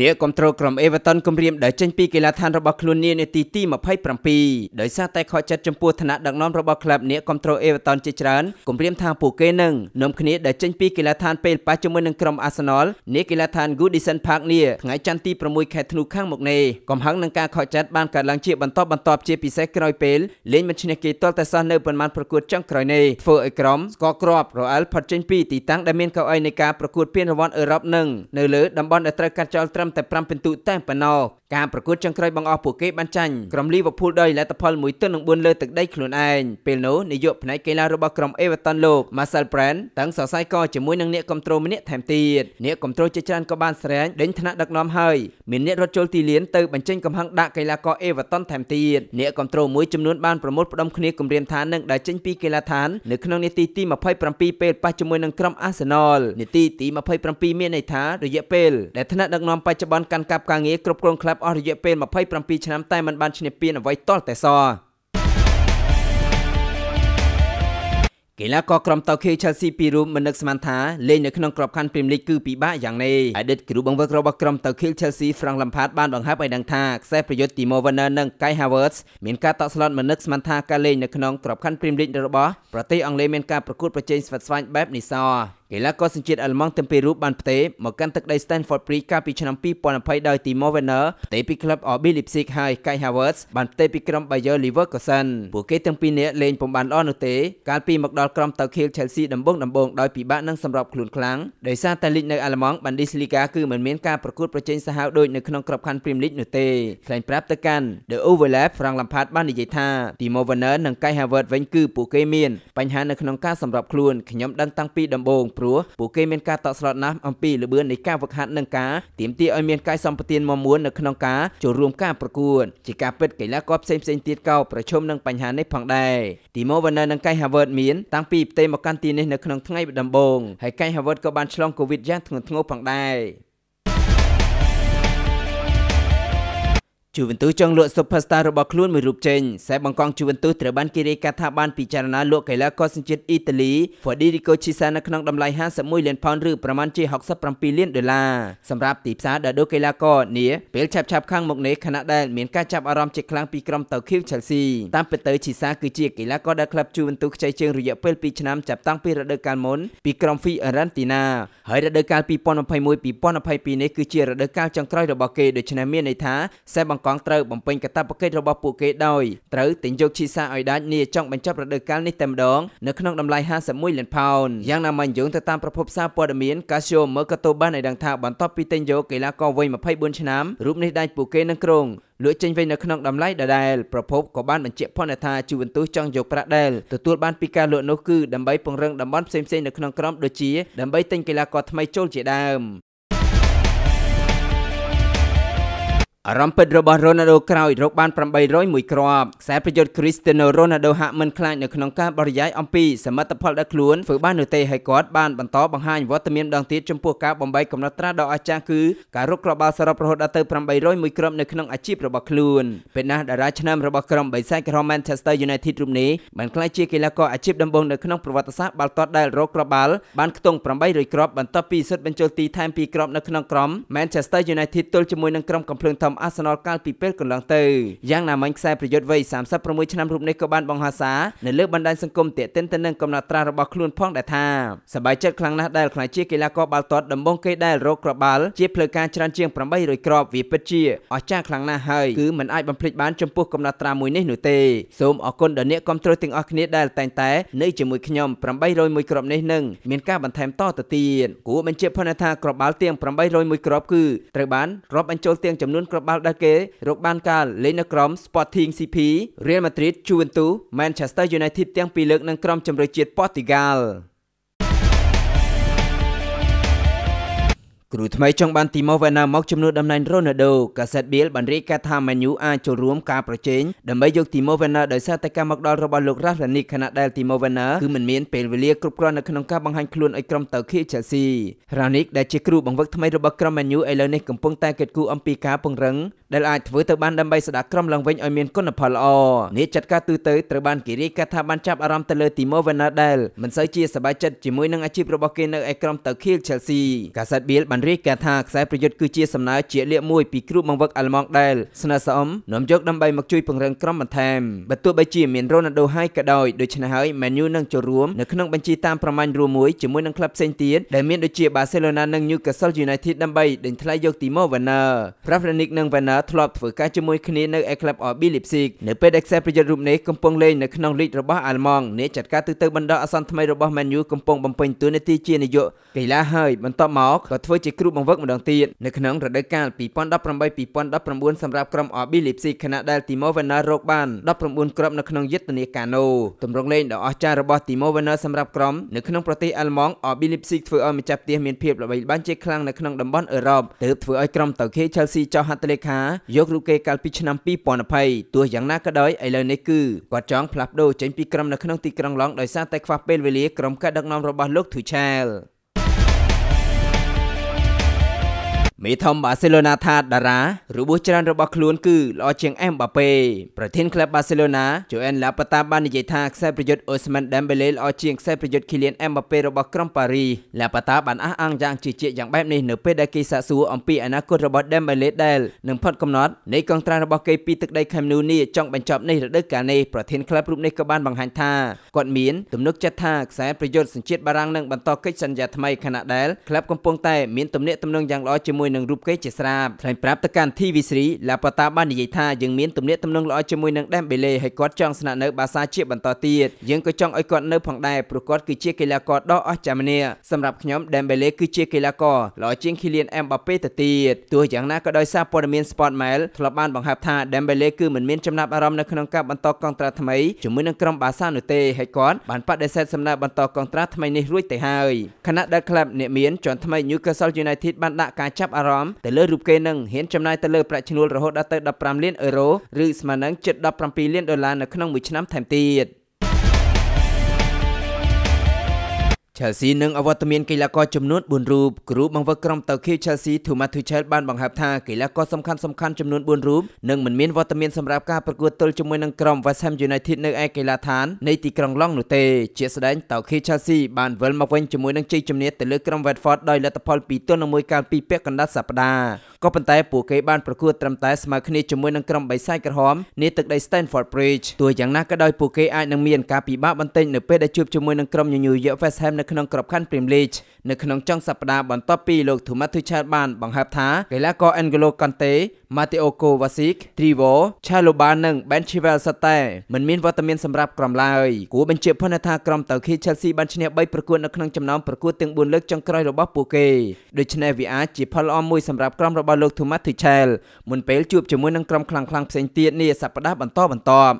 អ្នកគ្រប់គ្រងក្រុមអេវ៉ាតុនគម្រាមដែលចេញពីកីឡដ្ឋានរបស់ខ្លួននានាទីទី27ដោយសារតែខកចិត្តចំពោះឋានៈដឹកនាំរបស់ក្លឹបអ្នកគ្រប់គ្រងអេវ៉ាតុនជាច្រើនគម្រាមថាពួកគេនឹងនាំគ្នាដែលចេញពីកីឡដ្ឋានពេលប៉ះជាមួយនឹងក្រុមអាសនលនាកីឡដ្ឋាន Goodison Park នាថ្ងៃច័ន្ទទី6ខែធ្នូខាងមុខនេះកំហឹងនឹងការខកចិត្តបានកើតឡើងជាបន្តបន្ទាប់ជាពិសេសក្រោយពេលលេងមិនឈ្នះគេទាល់តែសោះនៅប៉ុន្មានប្រកួតចុងក្រោយនេះធ្វើឲ្យ ក្រុមស្គរគ្រាប់រអិលផុតចេញពីទីតាំងដែលមានកៅអីនៃការប្រកួតពានរង្វាន់អឺរ៉ុបនឹងនៅលើតំបន់ដែលត្រូវកាត់ចោលត្រត្រឹមតែ5ពិន្ទុតែប៉ុណ្ណោះការប្រកួតចុងក្រោយបង្អស់ពួកគេបានចាញ់ក្រុមលីវភូលដោយលទ្ធផល1ទល់នឹង4លើទឹកដីខ្លួនឯងពេលនោះនាយកផ្នែកកីឡារបស់ក្រុមអេវ៉ាតុនលោក Marcel Brand តាំងសរសៃកជាមួយនឹងអ្នកគ្រប់គ្រងម្នាក់ថែមទៀតអ្នកគ្រប់គ្រងជាច្រើនក៏បានស្រែងដេញថ្នាក់ដឹកនាំហើយមានអ្នករត់ចូលទីលានទៅបញ្ចេញកំហឹងដាក់កីឡាករអេវ៉ាតុនថែមទៀតអ្នកគ្រប់គ្រងមួយចំនួនបានប្រមូលផ្ដុំគ្នាគម្រាមថានឹងដែលចេញពីកីឡាដ្ឋាននៅក្នុងនាទីទី27ពេលប៉ះជាមួយនឹងក្រុម Arsenal នាទីទី27មានន័យថារយៈពេលដែលថ្នាក់ដឹកនាំបច្ចុប្បន្នកាន់កាប់ការងារគ្រប់គ្រងក្លឹបអស់រយៈពេល27ឆ្នាំតែមិនបានឈ្នះពានអ្វីទាល់តែសោះកីឡាករក្រុមតូខេ Chelsea ពីររូបមិននឹកស្មានថាលេងនៅក្នុងក្របខ័ណ្ឌ Premier League គឺពិបាកយ៉ាងនេះអតីតគ្រូបង្វឹករបស់ក្រុមតូខេ Chelsea Frank Lampard បានបង្ហាញឲ្យដឹងថាខ្សែប្រយុទ្ធ Timo Werner និង Kai Havertz មានការតក់ស្លុតមិននឹកស្មានថាការលេងនៅក្នុងក្របខ័ណ្ឌ Premier League របស់ប្រទេសអង់គ្លេសមានការប្រកួតប្រជែងស្វិតស្វាញបែបនេះសកីឡាករសញ្ជាតិអាល្លឺម៉ង់ទាំងពីររូបបានផ្ទេរមកកាន់ទឹកដី Stanford Bridge កាលពីឆ្នាំ2020ដោយ Timo Werner ផ្ទេរពីក្លឹប RB Leipzig ហើយ Kai Havertz បានផ្ទេរពីក្រុម Bayer Leverkusen ពួកគេទាំងពីរនាក់លេងពុំបានល្អនោះទេកាលពីមកដល់ក្រុមតៅខៀល Chelsea ដំបងដំបងដោយពិបាកនឹងសម្របខ្លួនខ្លាំងដោយសារតែលីកនៅអាល្លឺម៉ង់ Bundesliga គឺមិនមានការប្រកួតប្រជែងសាហាវដូចនៅក្នុងក្របខ័ណ្ឌ Premier League នោះទេថ្លែងប្រាប់ទៅកាន់ The Overlap Frank Lampard បាននិយាយថា Timo Werner និង Kai Havertz វិញគឺពួកគេមានបញ្ហានៅក្នុងការសម្របខ្លួនខ្ញុំដឹងតាំងពីដំបូងព្រោះពួកគេមានការតក់ស្លុតណាស់អំពីលបឿននៃការវឹកហាត់និងការទៀមទាឲ្យមានកាយសម្បទាមាំមួននៅក្នុងការចូលរួមការប្រកួតជាការពិតកីឡាករផ្សេងផ្សេងទៀតក៏ប្រឈមនឹងបញ្ហានេះផងដែរទីម៉ូវ៉ាណឺនិងកៃហាវើតមានតាំងពីផ្ទៃមកកាន់ទីនេះនៅក្នុងថ្ងៃដំបូងហើយកៃហាវើតក៏បានឆ្លងកូវីដយ៉ាងធ្ងន់ធ្ងរផងដែរជួវិនទូចង់លក់ Superstar របស់ខ្លួនមួយរូបចេញខ្សែបង្កងជួវិនទូត្រូវបានគេរាយការណ៍ថាបានពិចារណាលក់កីឡាករសញ្ជាតិអ៊ីតាលី Federico Chiesa នៅក្នុងតម្លៃ51លានផោនឬប្រមាណជា67លានដុល្លារសម្រាប់ទីផ្សារដែលដូរកីឡាករនេះពេលឆាប់ឆាប់ខាងមុខនេះខណៈដែលមានការចាប់អារម្មណ៍ជាខ្លាំងពីក្រុមតៅឃីវ Chelsea តាមពិតទៅ Chiesa គឺជាកីឡាករដែលក្លឹបជួវិនទូខ្ចីជើងរយៈពេល2ឆ្នាំចាប់តាំងពីរដូវកាលមុនពីក្រុម Fiorentina ហើយរដូវកាល2021-2022នេះគឺជារដូវកាលចុងក្រោយរបស់គេដូច្នេះមានន័យថាខ្សែបង្កងត្រូវបំពេញកាតព្វកិច្ចរបស់ពួកគេដោយត្រូវទិញយកឈីសាឲ្យដាច់នីចង់បញ្ចប់រដូវកាលនេះតែម្ដង នៅក្នុងតម្លៃ51លានផោនយ៉ាងណាមិញយោងទៅតាមប្រភពសារព័ត៌មាន Casio Mercato បានឲ្យដឹងថាបន្ទាប់ពីទិញយកកីឡាករវ័យ24ឆ្នាំរូបនេះដាច់ពួកគេនឹងក្រុងលួចចេញវិញនៅក្នុងតម្លៃដដែលប្រភពក៏បានបញ្ជាក់ផងថាជូវិនទូសចង់យកប្រាក់ដែលទទួលបានពីការលក់នោះគឺដើម្បីពង្រឹងតំបន់ផ្សេងៗនៅក្នុងក្រុមដូចជាដើម្បីទិញកីឡាករថ្មីចូលជាដើមអារម្មណ៍ពិតរបស់ Ronaldo ក្រោយរកបាន801គ្រាប់ខ្សែប្រយុទ្ធ Cristiano Ronaldo ហាក់មិនខ្លាចនៅក្នុងការបរិយាយអំពីសមិទ្ធផលដែលខ្លួនធ្វើបាននោះទេហើយគាត់បានបន្តបង្ហាញ វត្តមានដងទៀតចំពោះការបំបីកំណត់ត្រាដ៏អាចារ្យគឺការរកគ្រាប់បាល់សរុបរហូតដល់ទៅ801គ្រាប់នៅក្នុងអាជីពរបស់ខ្លួនពេលណាស់តារាឆ្នាំរបស់ក្រុមបិសាចក្រុម Manchester United រូបនេះបានក្លាយជាកីឡាករអាជីពដំបូងនៅក្នុងប្រវត្តិសាស្ត្របាល់ទាត់ដែលរកគ្រាប់បាល់បានខ្ទង់800គ្រាប់បន្ទាប់ពីសិតបញ្ចូលទីថែម2គ្រាប់នៅក្នុងក្រុម Manchester United ទល់ជាមួយនឹងក្រុមកំភ្លើងធំមអាសនលកាលពីពេលកន្លងទៅយ៉ាងណាមិញខ្សែប្រយុទ្ធវ័យ36ឆ្នាំរូបនេះក៏បានបង្ហាសានៅលើបណ្ដាញសង្គមទាក់ទិនទៅនឹងកំណត់ត្រារបស់ខ្លួនផងដែរថាសប្បាយចិត្តខ្លាំងណាស់ដែលខ្លាចជាកីឡាករបាល់ទាត់ដំបងគេដែលរកក្បាលជាផ្លូវការច្រើនជាង800គ្រាប់វាពិតជាអស្ចារ្យខ្លាំងណាស់ហើយគឺមិនអាចបំភ្លេចបានចំពោះកំណត់ត្រាមួយនេះនោះទេសូមអរគុណដល់អ្នកគ្រប់គ្រងទាំងអស់គ្នាដែលតែងតែនៅជាមួយខ្ញុំ801គ្រាប់នេះនឹងមានការបន្ថែមតទៅទៀតគួរបញ្ជាក់ផងថាក្របបាល់ទាំង801គ្រាប់គឺត្រូវបានរាប់បញ្ចូលទាំងចំនួនគ្រាប់បាល់ដែលគេរកបានការលេងនៅក្រុម Sporting CP Real Madrid Juventus Manchester United ទាំងពីរលើកនិងក្រុមជម្រើសជាតិ Portugal គ្រូថ្មីចុងបានទីម៉ូវ៉ាណាមកជំនួសតំណែងរ៉ូណាល់ដូកាសែតបៀលបានរាយការណ៍ថាម៉ាញូអាចចូលរួមការប្រជែងដើម្បីយកទីម៉ូវ៉ាណាដោយសារតែការមកដល់របស់លោករ៉ាស់រ៉ានីខណៈដែលទីម៉ូវ៉ាណាគឺមិនមានពេលវេលាគ្រប់គ្រាន់នៅក្នុងការបង្ហាញខ្លួនឲ្យក្រុមតៅខីឆេស៊ីរ៉ានីកដែលជាគ្រូបង្វឹកថ្មីរបស់ក្រុមម៉ាញូឥឡូវនេះកំពុងតែកិត្តគូអំពីការពង្រឹងដែលអាចធ្វើទៅបានដើម្បីស្ដារក្រុមឡើងវិញឲ្យមានគុណផលល្អនេះចាត់ការទូទៅត្រូវបានគេរាយការណ៍ថាបានចាប់អារម្មណ៍ទៅលើទីម៉ូវ៉ាណាដែលមិនសូវជាសប្បាយចិត្តជាមួយនឹងអាជីពរបស់គេនៅឯក្រុមតៅខីឆេស៊ីកាសែតបៀលបានរាយការណ៍ថាខ្សែប្រយុទ្ធគឺជាសំណើជាលៀកមួយពីគ្រូបង្វឹកអាល្លឺម៉ង់ដែលស្នើសុំនាំយកដើម្បីមកជួយពង្រឹងក្រុមបន្ថែមបើទោះបីជាមានរ៉ូណាល់ដូហើយក៏ដោយដូច្នេះហើយ Man U នឹងចូលរួមនៅក្នុងបញ្ជីតាមប្រមាញ់រួមមួយជាមួយនឹងក្លឹបផ្សេងទៀតដែលមានដូចជា Barcelona និង Newcastle United ដើម្បីដេញថ្លៃយក Timo Werner ប្រាហ្វនិកនិង Werner ធ្លាប់ធ្វើការជាមួយគ្នានៅឯក្លឹប RB Leipzig នៅពេលដែលខ្សែប្រយុទ្ធរូបនេះកំពុងលេងនៅក្នុងលីករបស់អាល្លឺម៉ង់អ្នកចាត់ការទូទៅបណ្ដោះអាសន្នថ្មីរបស់ Man U កំពុងបំពេញតួនាទីជានាយកកីឡាហើយបន្តមកក៏ធ្វើជាជាគ្រូបង្វឹកម្ដងទៀតនៅក្នុងរដូវកាល2018-2019សម្រាប់ក្រុម RB Leipzig ខណៈដែល Timo Werner រកបាន19គ្រាប់នៅក្នុងយុទ្ធនាការណូទម្រង់លេងដ៏អស្ចារ្យរបស់ Timo Werner សម្រាប់ក្រុមនៅក្នុងប្រទេសអាល្លឺម៉ង់ RB Leipzig ធ្វើឲ្យម្ចាស់ផ្ទះមានភាពល្បីល្បាញជាខ្លាំងនៅក្នុងតំបន់អឺរ៉ុបទើបធ្វើឲ្យក្រុមតៅខេ Chelsea ចោះហត្ថលេខាយករូបគេកាលពីឆ្នាំ2020ទោះយ៉ាងណាក៏ដោយឥឡូវនេះគឺគាត់ចង់ផ្លាស់ប្ដូរចេញពីក្រុមនៅក្នុងទីក្រុងឡង់ដោយសារតែខ្វះពេលវេលាក្រុមការដឹកនាំរបស់លោក Tuchel មេធំបាសេឡូណាថាតារារបួសច្រើនរបស់ខ្លួនគឺល្អជាងអេមបាប៉េប្រធានក្លឹបបាសេឡូណាជូអែនឡាប៉ាតាបាននិយាយថាខ្សែប្រយុទ្ធអូស្ម៉ាន់ដាំបេលេល្អជាងខ្សែប្រយុទ្ធឃីលៀនអេមបាប៉េរបស់ក្រុមប៉ារីឡាប៉ាតាបានអះអាងយ៉ាងជឿជាក់យ៉ាងបែបនេះនៅពេលដែលគេសាកសួរអំពីអនាគតរបស់ដាំបេលេដែលនឹងផុតកំណត់នៃកងត្រារបស់គេពីទឹកដីខេមនូនីចង់បញ្ចប់នេះរដូវកាលនេះប្រធានក្លឹបរូបនេះក៏បានបង្ហាញថាគាត់មានទំនុកចិត្តថាខ្សែប្រយុទ្ធសញ្ជាតិបារាំងនឹងបន្តកិច្ចសន្យាថ្មីខណៈដែលក្លឹបកំពុងតែមានទំនាក់ទំនងយ៉ាងល្អជាមួយនឹងរូបគេជាស្រាប់ថ្លែងប្រាប់ទៅកាន់ TV3 ឡាប៉ាតាបាននិយាយថាយើងមានទំនាក់ទំនងល្អជាមួយនឹងដែមបេលេហើយគាត់ចង់ស្នាក់នៅបាសាជាបន្តទៀតយើងក៏ចង់ឲ្យគាត់នៅផងដែរព្រោះគាត់គឺជាកីឡាករដ៏អស្ចារ្យម្នាក់សម្រាប់ខ្ញុំដែមបេលេគឺជាកីឡាករល្អជាងឃីលៀនអេមបាប៉េទៅទៀតទោះយ៉ាងណាក៏ដោយសារព័ត៌មាន Sport Mail ធ្លាប់បានបង្ហាប់ថាដែមបេលេគឺមិនមានចំណាប់អារម្មណ៍នៅក្នុងការបន្តកងត្រាថ្មីជាមួយនឹងក្រុមបាសានោះទេហើយគាត់បានបដិសេធសំណើបន្តកងត្រាថ្មីនេះរួចទៅហើយខណៈដែលក្លឹបអ្នកមានជាន់ថ្មី Newcastle United បានដាក់ការចាប់អាអារម្មណ៍ទៅលើរូបគេនឹងហ៊ានចំណាយទៅលើប្រាក់ឈ្នួលរហូតដល់ទៅ15លានអឺរ៉ូឬស្មើនឹងជិត17លានដុល្លារនៅក្នុងមួយឆ្នាំថែមទៀត។ Chelsea នឹងអវត្តមានកីឡាករចំនួន4រូបគ្រូបង្វឹកក្រុមតៅខៀវ Chelsea Thomas Tuchel បានបង្ហើបថាកីឡាករសំខាន់សំខាន់ចំនួន4រូបនឹងមិនមានវត្តមានសម្រាប់ការប្រកួតទល់ជាមួយនឹងក្រុម West Ham United នៅឯកីឡាដ្ឋាននៃទីក្រុងឡង់នោះទេជាស្ដែងតៅខៀវ Chelsea បានវិលមកវិញជាមួយនឹងជ័យជំនះទៅលើក្រុម Watford ដោយលទ្ធផល2ទល់នឹង1កាលពីពាក់កណ្ដាលសប្ដាហ៍ក៏ប៉ុន្តែពួកគេបានប្រកួតត្រឹមតែស្មើគ្នាជាមួយនឹងក្រុមបិសាចក្រហមនាទឹកដី Stanford Bridge ទោះយ៉ាងណាក៏ដោយពួកគេអាចនឹងមានការពិបាកបន្តិចនៅពេលដែលជួបជាមួយនឹងក្រុមញញូរយក West Ham នៅក្នុងក្របខ័ណ្ឌ Premier League នៅក្នុងចុងសប្តាហ៍បន្ទាប់ពីលោក Thomas Tuchel បានបង្ហើបថាកីឡាករ Angelo Conte ម៉ាតេអូកូវ៉ាស៊ីកទ្រីវ៉ូឆាលូបានិងបេនឈីវែលសតែមិនមានវត្តមានសម្រាប់ក្រុមឡើយគួរបញ្ជាក់ផងថាក្រុមតៅខីឆែលស៊ីបានឈ្នះ3ប្រកួតនៅក្នុងចំណោមប្រកួតទាំង4លើកចុងក្រោយរបស់ពួកគេដូច្នេះវាអាចជាផលល្អមួយសម្រាប់ក្រុមរបស់លោក Thomas Tuchel មុនពេលជួបជាមួយនឹងក្រុមខ្លាំងៗផ្សេងទៀតនាសប្តាហ៍បន្តបន្ទាប់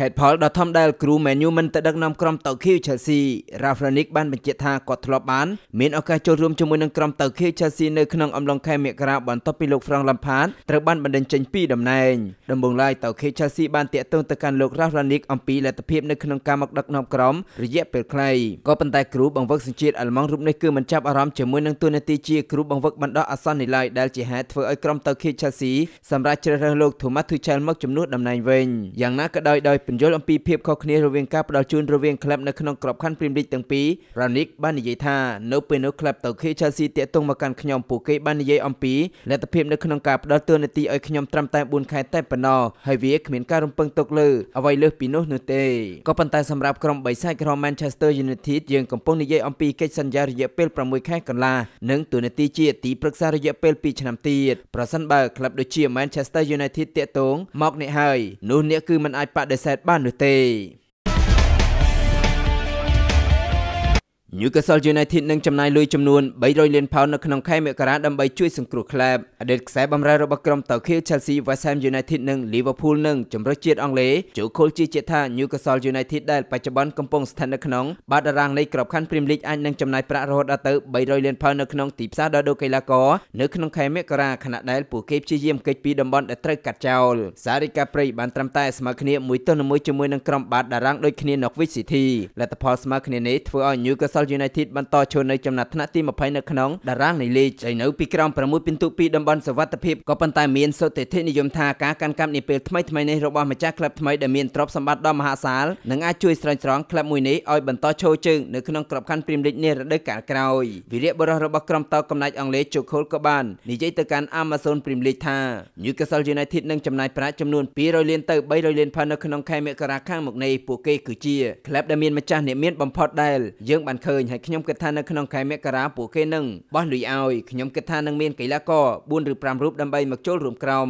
ហេតុផលដ៏ធំដែលគ្រូមែនយូមិនទៅដឹកនាំក្រុមតូខីវឆេលស៊ីរ៉ាហ្វ្រានិកបានបញ្ជាក់ថាគាត់ធ្លាប់បានមានឱកាសចូលរួមជាមួយនឹងក្រុមតូខីវឆេលស៊ីនៅក្នុងអំឡុងខែមករាបន្ទាប់ពីលោកហ្វ្រង់ឡាំផាតត្រូវបានបណ្តេញចេញពីតំណែងដំបូងឡើយតូខីវឆេលស៊ីបានតាក់ទងទៅកាន់លោករ៉ាហ្វ្រានិកអំពីលទ្ធភាពនៅក្នុងការមកដឹកនាំក្រុមរយៈពេលខ្លីក៏ប៉ុន្តែគ្រូបង្វឹកសញ្ជាតិអាល្លឺម៉ង់រូបនេះគឺមិនចាប់អារម្មណ៍ជាមួយនឹងតួនាទីជាគ្រូបង្វឹកបណ្ដោះអាសន្ននេះឡើយដែលជាហេតុធ្វើឲ្យក្រុមតូខីវឆេលស៊ីសម្រាប់ជ្រើសរើសលោក Thomas Tuchel មកជំនួសតំណែងវិញយ៉ាងណាក៏ដោយដោយបញ្យលអំពី ភាពខុសគ្នារវាងការផ្ដល់ជូនរវាងក្លឹបនៅក្នុងក្របខ័ណ្ឌព្រីមលីកទាំងពីរ Ranić បាននិយាយថានៅពេលនោះក្លឹបតូខេ Chelsea តាក់ទងមកកាន់ខ្ញុំពួកគេបាននិយាយអំពីលទ្ធភាពនៅក្នុងការផ្ដល់តួនាទីឲ្យខ្ញុំត្រឹមតែ4ខែតែប៉ុណ្ណោះហើយវាគ្មានការរំពឹងទុកលើអ្វីលើសពីនោះនោះទេក៏ប៉ុន្តែសម្រាប់ក្រុមបិសាចក្រុម Manchester United យើងកំពុងនិយាយអំពីកិច្ចសន្យារយៈពេល6ខែកន្លះនិងតួនាទីជាទីប្រឹក្សារយៈពេល2ឆ្នាំទៀតប្រសិនបើក្លឹបដូចជា Manchester United តាក់ទងមកអ្នកហើយនោះអ្នកគឺមិនអាចបដិសេធ ba nửa tê Newcastle United នឹងចំណាយលុយចំនួន300លានផោននៅក្នុងខែមករាដើម្បីជួយសង្គ្រោះក្លាបអតីតខ្សែបម្រើរបស់ក្រុមតៅខៀវ Chelsea West Ham United និង Liverpool នឹងជំរើសជាតិអង់គ្លេសចូលខុលជាជាថា Newcastle United ដែលបច្ចុប្បន្នកំពុងស្ថិតនៅក្នុងបាតតារាងនៃក្របខ័ណ្ឌ Premier League អាចនឹងចំណាយប្រាក់រហូតដល់ទៅ300លានផោននៅក្នុងទីផ្សារដោះដូរកីឡាករនៅក្នុងខែមករាខណៈដែលពួកគេព្យាយាមគេចពីតំបន់ដែលត្រូវកាត់ចោលសារេកាប្រៃបានត្រឹមតែស្មើគ្នា1ទៅ1ជាមួយនឹងក្រុមបាតតារាងដូចគ្នា Norwich City លទ្ធផលស្មើគ្នានេះធ្វើឲ្យ Newcastle Newcastle United បន្តឈរនៅចំណាត់ថ្នាក់ទី20នៅក្នុងតារាងនៃលីកដែលនៅពីក្រោម6ពិន្ទុពីតំបន់សវត្ថិភាពក៏ប៉ុន្តែមានសុតិធិនិយមថាការកាន់កាប់នាពេលថ្មីថ្មីនេះរបស់ម្ចាស់ក្លឹបថ្មីដែលមានទ្រព្យសម្បត្តិដ៏មហាសាលនឹងអាចជួយស្រោចស្រង់ក្លឹបមួយនេះឲ្យបន្តឈរជើងនៅក្នុងក្របខ័ណ្ឌព្រីមលីកនារដូវកាលក្រោយវីរៈបុរសរបស់ក្រុមតោកំណាចអង់គ្លេសជូខូលក៏បាននិយាយទៅកាន់ Amazon Premier League ថា Newcastle United នឹងចំណាយប្រាក់ចំនួន200លានទៅ300លានផុននៅក្នុងខែមករាខាងមុខនេះពួកគេគឺជាក្លឹបដែលមានម្ចាស់អ្នកមានបំផុតដែលយើងបានឃឃើញហើយខ្ញុំគិតថានៅក្នុងខែមករាពួកគេនឹងបោះលុយឲ្យខ្ញុំគិតថានឹងមានកីឡាករ4ឬ5រូបដើម្បី មកចូលរួមក្រុម